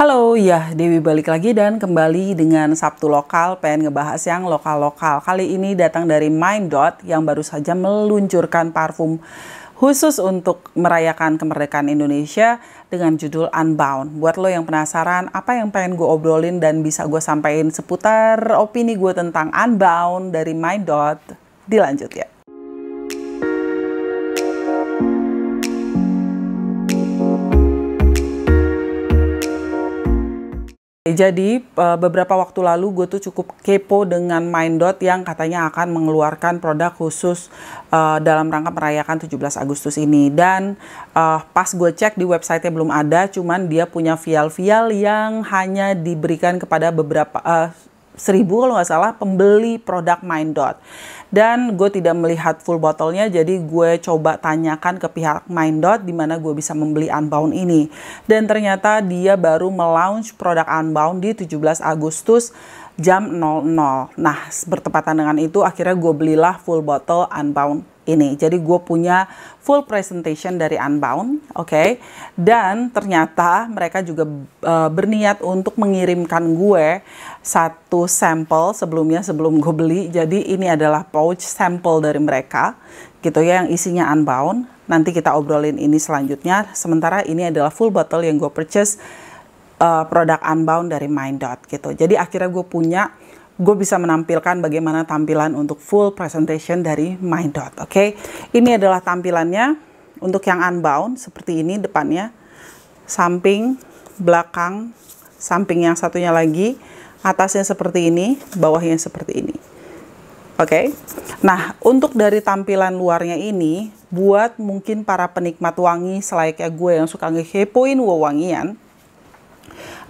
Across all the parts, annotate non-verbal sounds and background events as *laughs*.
Halo, ya Dewi balik lagi dan kembali dengan Sabtu Lokal, pengen ngebahas yang lokal-lokal. Kali ini datang dari Mind Dot yang baru saja meluncurkan parfum khusus untuk merayakan kemerdekaan Indonesia dengan judul Unbound. Buat lo yang penasaran apa yang pengen gue obrolin dan bisa gue sampaikan seputar opini gue tentang Unbound dari Mind Dot, dilanjut ya. Eh, jadi eh, beberapa waktu lalu gue tuh cukup kepo dengan Mindot yang katanya akan mengeluarkan produk khusus uh, dalam rangka merayakan 17 Agustus ini. Dan uh, pas gue cek di websitenya belum ada, cuman dia punya vial-vial yang hanya diberikan kepada beberapa uh, seribu kalau nggak salah pembeli produk Mindot dan gue tidak melihat full botolnya jadi gue coba tanyakan ke pihak Mindot di mana gue bisa membeli Unbound ini dan ternyata dia baru melaunch produk Unbound di 17 Agustus jam 00. Nah, bertepatan dengan itu akhirnya gue belilah full botol Unbound ini. Jadi gue punya full presentation dari Unbound, oke. Okay? Dan ternyata mereka juga uh, berniat untuk mengirimkan gue satu sampel sebelumnya sebelum gue beli. Jadi ini adalah pouch sampel dari mereka, gitu ya, yang isinya Unbound. Nanti kita obrolin ini selanjutnya. Sementara ini adalah full bottle yang gue purchase uh, produk Unbound dari Mindot, gitu. Jadi akhirnya gue punya gue bisa menampilkan bagaimana tampilan untuk full presentation dari MyDot. Oke, okay? ini adalah tampilannya untuk yang unbound seperti ini depannya, samping, belakang, samping yang satunya lagi, atasnya seperti ini, bawahnya seperti ini. Oke. Okay? Nah, untuk dari tampilan luarnya ini, buat mungkin para penikmat wangi selain kayak gue yang suka ngehepoin wewangian,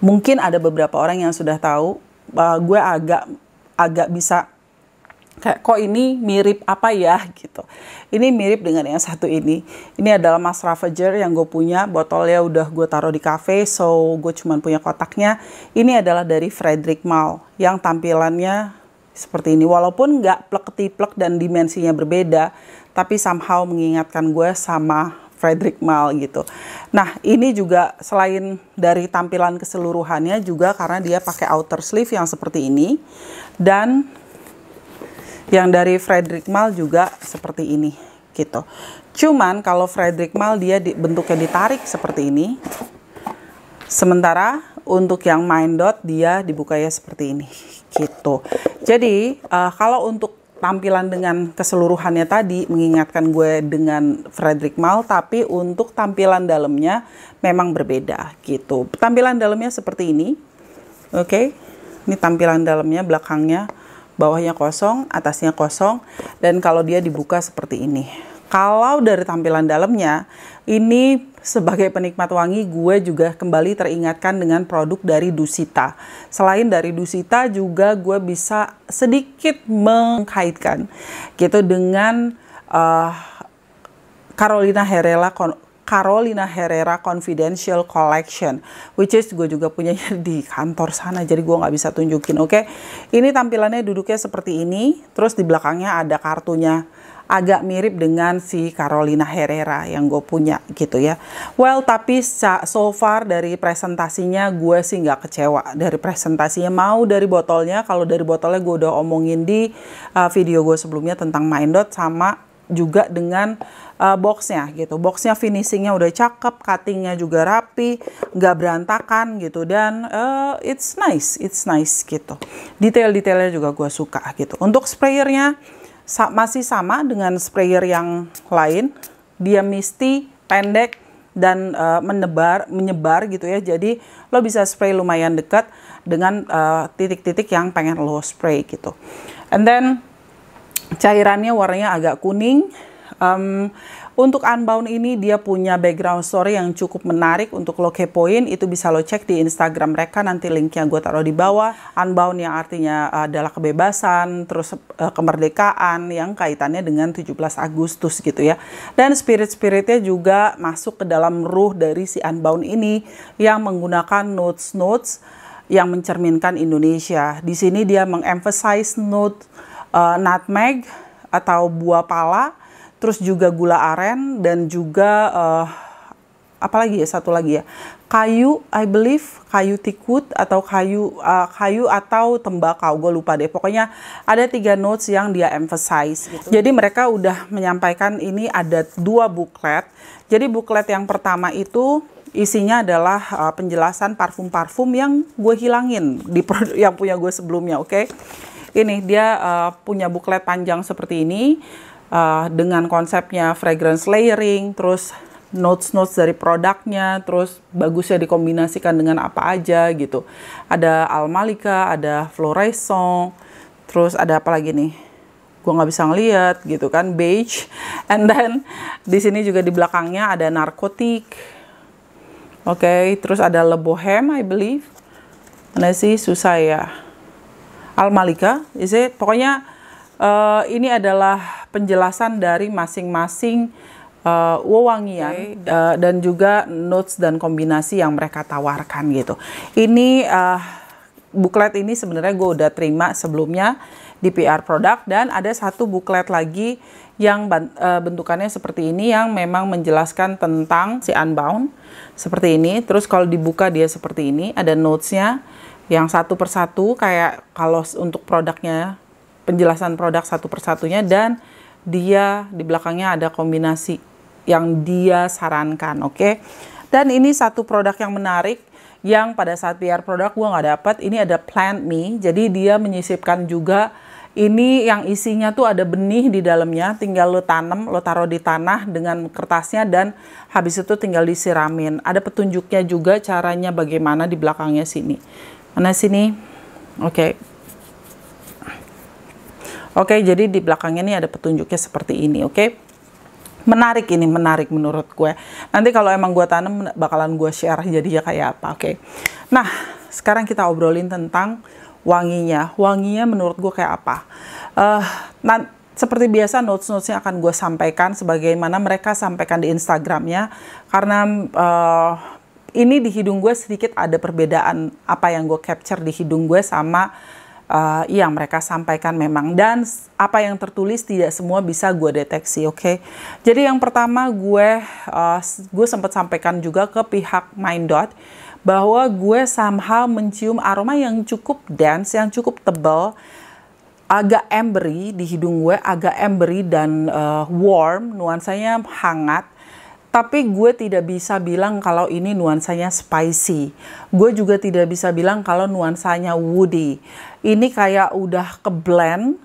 mungkin ada beberapa orang yang sudah tahu uh, gue agak agak bisa kayak kok ini mirip apa ya gitu. Ini mirip dengan yang satu ini. Ini adalah Mas Ravager yang gue punya, botolnya udah gue taruh di cafe, so gue cuman punya kotaknya. Ini adalah dari Frederick Mal yang tampilannya seperti ini. Walaupun nggak plek-tiplek dan dimensinya berbeda, tapi somehow mengingatkan gue sama Frederick Mal gitu. Nah ini juga selain dari tampilan keseluruhannya juga karena dia pakai outer sleeve yang seperti ini dan yang dari Frederick Mal juga seperti ini gitu. Cuman kalau Frederick Mal dia di, bentuknya ditarik seperti ini. Sementara untuk yang main dot dia dibukanya seperti ini gitu. Jadi uh, kalau untuk tampilan dengan keseluruhannya tadi mengingatkan gue dengan Frederick Mal tapi untuk tampilan dalamnya memang berbeda gitu. Tampilan dalamnya seperti ini. Oke. Okay? Ini tampilan dalamnya belakangnya bawahnya kosong, atasnya kosong dan kalau dia dibuka seperti ini. Kalau dari tampilan dalamnya, ini sebagai penikmat wangi gue juga kembali teringatkan dengan produk dari Dusita. Selain dari Dusita juga gue bisa sedikit mengkaitkan gitu dengan uh, Carolina Herrera Carolina Herrera Confidential Collection which is gue juga punya *laughs* di kantor sana jadi gue nggak bisa tunjukin oke okay? ini tampilannya duduknya seperti ini terus di belakangnya ada kartunya agak mirip dengan si Carolina Herrera yang gue punya gitu ya well tapi so far dari presentasinya gue sih nggak kecewa dari presentasinya mau dari botolnya kalau dari botolnya gue udah omongin di uh, video gue sebelumnya tentang Mindot sama juga dengan uh, boxnya gitu. Boxnya finishingnya udah cakep, cuttingnya juga rapi, nggak berantakan gitu dan uh, it's nice, it's nice gitu. Detail-detailnya juga gue suka gitu. Untuk sprayernya sa masih sama dengan sprayer yang lain, dia misty, pendek dan uh, eh, menebar, menyebar gitu ya. Jadi lo bisa spray lumayan dekat dengan titik-titik uh, titik -titik yang pengen lo spray gitu. And then cairannya warnanya agak kuning um, untuk Unbound ini dia punya background story yang cukup menarik untuk lo kepoin itu bisa lo cek di Instagram mereka nanti linknya gue taruh di bawah. Unbound yang artinya adalah kebebasan, terus eh, kemerdekaan yang kaitannya dengan 17 Agustus gitu ya. Dan spirit-spiritnya juga masuk ke dalam ruh dari si Unbound ini yang menggunakan notes-notes yang mencerminkan Indonesia. Di sini dia mengemphasize note uh, nutmeg atau buah pala, terus juga gula aren dan juga uh, lagi ya satu lagi ya kayu I believe kayu tikut atau kayu uh, kayu atau tembakau gue lupa deh pokoknya ada tiga notes yang dia emphasize gitu. jadi mereka udah menyampaikan ini ada dua buklet jadi buklet yang pertama itu isinya adalah uh, penjelasan parfum-parfum yang gue hilangin di yang punya gue sebelumnya oke okay? Ini dia uh, punya buklet panjang seperti ini uh, dengan konsepnya fragrance layering, terus notes-notes dari produknya, terus bagusnya dikombinasikan dengan apa aja gitu. Ada Almalika, ada Floraison, terus ada apa lagi nih? Gue nggak bisa ngeliat gitu kan, beige. *laughs* And then di sini juga di belakangnya ada narkotik. Oke, okay, terus ada lebohem I believe. Mana sih susah ya? Al-Malika. Pokoknya uh, ini adalah penjelasan dari masing-masing uh, wewangian okay. uh, eh, dan juga notes dan kombinasi yang mereka tawarkan gitu. Ini uh, buklet ini sebenarnya gue udah terima sebelumnya di PR produk dan ada satu buklet lagi yang bentukannya seperti ini yang memang menjelaskan tentang si unbound seperti ini. Terus kalau dibuka dia seperti ini, ada notes nya yang satu persatu kayak kalau untuk produknya penjelasan produk satu persatunya dan dia di belakangnya ada kombinasi yang dia sarankan oke okay? dan ini satu produk yang menarik yang pada saat PR produk gue nggak dapat ini ada plant me jadi dia menyisipkan juga ini yang isinya tuh ada benih di dalamnya, tinggal lo tanam, lo taruh di tanah dengan kertasnya dan habis itu tinggal disiramin. Ada petunjuknya juga caranya bagaimana di belakangnya sini mana sini oke okay. oke okay, jadi di belakangnya ini ada petunjuknya seperti ini oke okay? menarik ini menarik menurut gue nanti kalau emang gue tanam bakalan gue share jadinya kayak apa oke okay. nah sekarang kita obrolin tentang wanginya wanginya menurut gue kayak apa uh, nah seperti biasa notes-notesnya akan gue sampaikan sebagaimana mereka sampaikan di Instagramnya karena uh, ini di hidung gue sedikit ada perbedaan apa yang gue capture di hidung gue sama uh, yang mereka sampaikan memang dan apa yang tertulis tidak semua bisa gue deteksi oke okay? jadi yang pertama gue uh, gue sempat sampaikan juga ke pihak Dot bahwa gue somehow mencium aroma yang cukup dense yang cukup tebal agak embery di hidung gue agak embery dan uh, warm nuansanya hangat tapi gue tidak bisa bilang kalau ini nuansanya spicy. Gue juga tidak bisa bilang kalau nuansanya woody. Ini kayak udah keblend,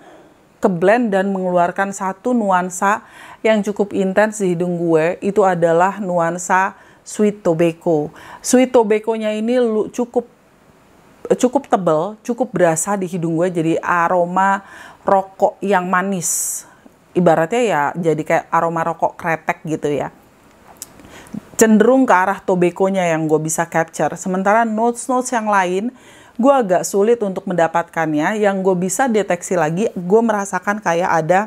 keblend dan mengeluarkan satu nuansa yang cukup intens di hidung gue. Itu adalah nuansa sweet tobacco. Sweet tobacco-nya ini cukup cukup tebel, cukup berasa di hidung gue jadi aroma rokok yang manis. Ibaratnya ya jadi kayak aroma rokok kretek gitu ya cenderung ke arah tobekonya yang gue bisa capture. Sementara notes-notes yang lain, gue agak sulit untuk mendapatkannya. Yang gue bisa deteksi lagi, gue merasakan kayak ada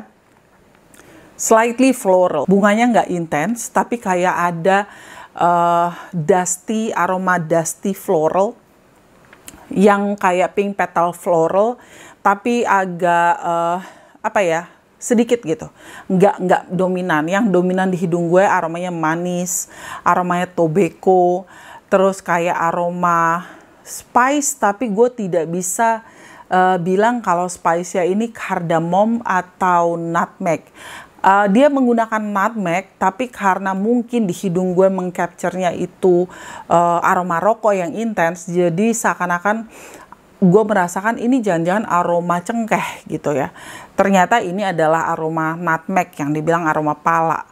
slightly floral. Bunganya nggak intens, tapi kayak ada uh, dusty, aroma dusty floral. Yang kayak pink petal floral, tapi agak, uh, apa ya, sedikit gitu nggak nggak dominan yang dominan di hidung gue aromanya manis aromanya tobeko, terus kayak aroma spice tapi gue tidak bisa uh, bilang kalau spice ya ini cardamom atau nutmeg uh, dia menggunakan nutmeg tapi karena mungkin di hidung gue mengcapturenya itu uh, aroma rokok yang intens jadi seakan-akan gue merasakan ini jangan-jangan aroma cengkeh gitu ya. Ternyata ini adalah aroma nutmeg yang dibilang aroma pala.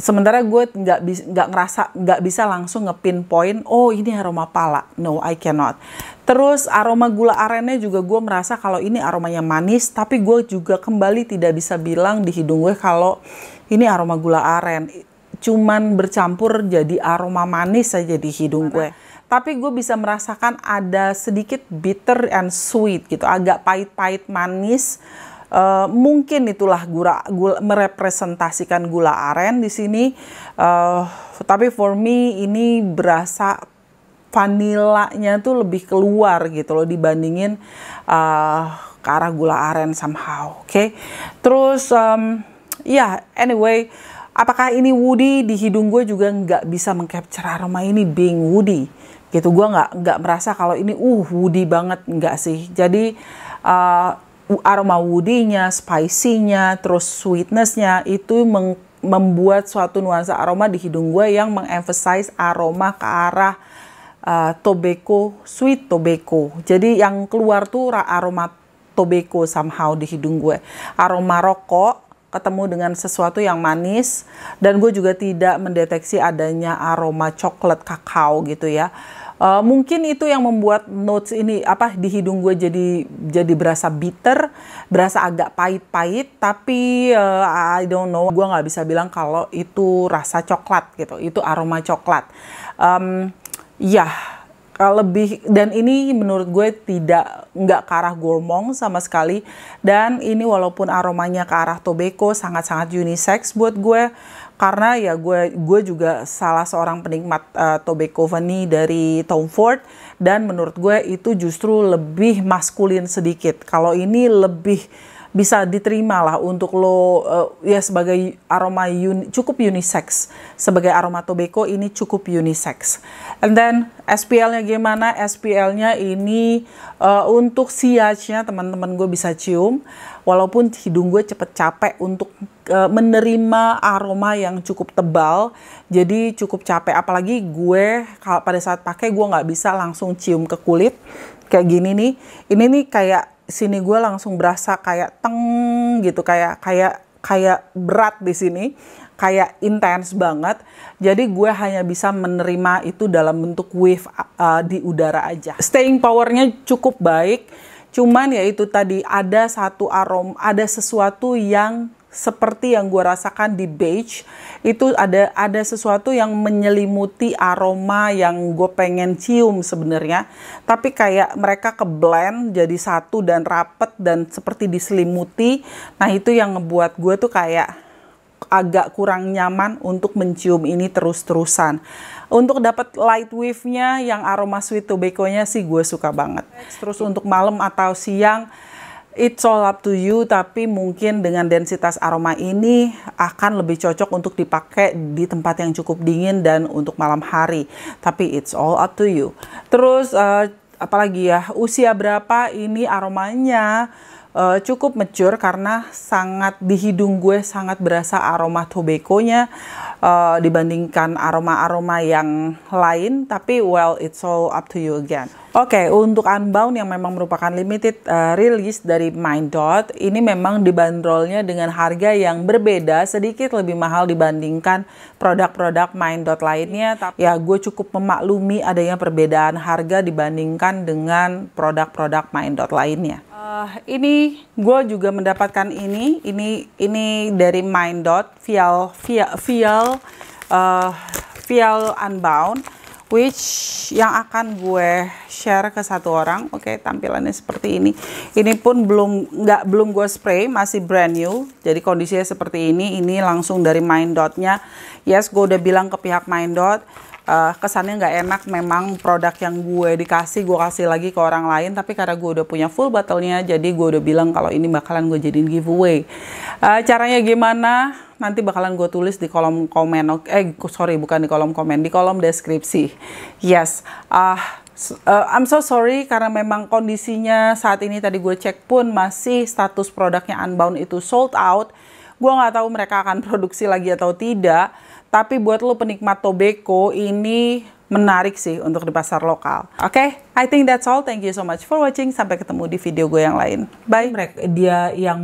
Sementara gue nggak bisa nggak ngerasa nggak bisa langsung poin. oh ini aroma pala no I cannot terus aroma gula arennya juga gue merasa kalau ini aromanya manis tapi gue juga kembali tidak bisa bilang di hidung gue kalau ini aroma gula aren cuman bercampur jadi aroma manis saja di hidung gue tapi gue bisa merasakan ada sedikit bitter and sweet gitu, agak pahit-pahit manis. Uh, mungkin itulah gula, gula merepresentasikan gula aren di sini. Uh, tapi for me ini berasa vanilanya tuh lebih keluar gitu loh dibandingin uh, ke arah gula aren somehow. Oke, okay? terus um, ya yeah, anyway. Apakah ini woody di hidung gue juga nggak bisa mengcapture aroma ini being woody? gitu gue nggak nggak merasa kalau ini uh woody banget nggak sih jadi uh, aroma woodinya spicy-nya terus sweetness-nya itu meng membuat suatu nuansa aroma di hidung gue yang mengemphasize aroma ke arah uh, tobacco sweet tobacco jadi yang keluar tuh aroma tobacco somehow di hidung gue aroma rokok ketemu dengan sesuatu yang manis dan gue juga tidak mendeteksi adanya aroma coklat kakao gitu ya. Uh, mungkin itu yang membuat notes ini apa di hidung gue jadi jadi berasa bitter, berasa agak pahit-pahit, tapi uh, I don't know, gue nggak bisa bilang kalau itu rasa coklat gitu, itu aroma coklat. Um, ya. Yeah lebih dan ini menurut gue tidak nggak ke arah gourmong sama sekali dan ini walaupun aromanya ke arah tobacco sangat-sangat unisex buat gue karena ya gue gue juga salah seorang penikmat uh, tobacco vani dari Tom Ford dan menurut gue itu justru lebih maskulin sedikit kalau ini lebih bisa diterima lah untuk lo uh, ya sebagai aroma uni, cukup unisex sebagai aroma tobacco ini cukup unisex and then SPL-nya gimana SPL-nya ini uh, untuk siage-nya teman-teman gue bisa cium walaupun hidung gue cepet capek untuk uh, menerima aroma yang cukup tebal jadi cukup capek apalagi gue kalau pada saat pakai gue nggak bisa langsung cium ke kulit kayak gini nih ini nih kayak sini gue langsung berasa kayak teng gitu kayak kayak kayak berat di sini kayak intens banget jadi gue hanya bisa menerima itu dalam bentuk wave uh, di udara aja staying powernya cukup baik cuman ya itu tadi ada satu aroma ada sesuatu yang seperti yang gue rasakan di beige itu ada ada sesuatu yang menyelimuti aroma yang gue pengen cium sebenarnya tapi kayak mereka ke blend jadi satu dan rapet dan seperti diselimuti nah itu yang ngebuat gue tuh kayak agak kurang nyaman untuk mencium ini terus-terusan untuk dapat light wave-nya yang aroma sweet tobacco-nya sih gue suka banget terus untuk malam atau siang it's all up to you tapi mungkin dengan densitas aroma ini akan lebih cocok untuk dipakai di tempat yang cukup dingin dan untuk malam hari tapi it's all up to you terus uh, apalagi ya usia berapa ini aromanya uh, cukup mature karena sangat di hidung gue sangat berasa aroma tobekonya uh, dibandingkan aroma-aroma yang lain tapi well it's all up to you again. Oke, okay, untuk Unbound yang memang merupakan limited uh, release dari Mind Dot ini memang dibanderolnya dengan harga yang berbeda, sedikit lebih mahal dibandingkan produk-produk Mind Dot lainnya. Tapi ya gue cukup memaklumi adanya perbedaan harga dibandingkan dengan produk-produk Mind Dot lainnya. Uh, ini gue juga mendapatkan ini, ini ini dari mind Vial Vial Vial uh, eh, Vial Unbound, which yang akan gue share ke satu orang. Oke, okay, tampilannya seperti ini. Ini pun belum nggak belum gue spray, masih brand new. Jadi kondisinya seperti ini. Ini langsung dari mind dotnya Yes, gue udah bilang ke pihak mind dot uh, kesannya nggak enak memang produk yang gue dikasih gue kasih lagi ke orang lain tapi karena gue udah punya full battle-nya jadi gue udah bilang kalau ini bakalan gue jadiin giveaway uh, caranya gimana nanti bakalan gue tulis di kolom komen eh sorry bukan di kolom komen di kolom deskripsi yes ah uh, uh, I'm so sorry karena memang kondisinya saat ini tadi gue cek pun masih status produknya Unbound itu sold out. Gue nggak tahu mereka akan *laughs* produksi lagi atau tidak. Tapi buat lo penikmat tobeko ini menarik sih untuk di pasar lokal. Oke, okay, I think that's all. Thank you so much for watching. Sampai ketemu di video gue yang lain. Bye. Mereka dia yang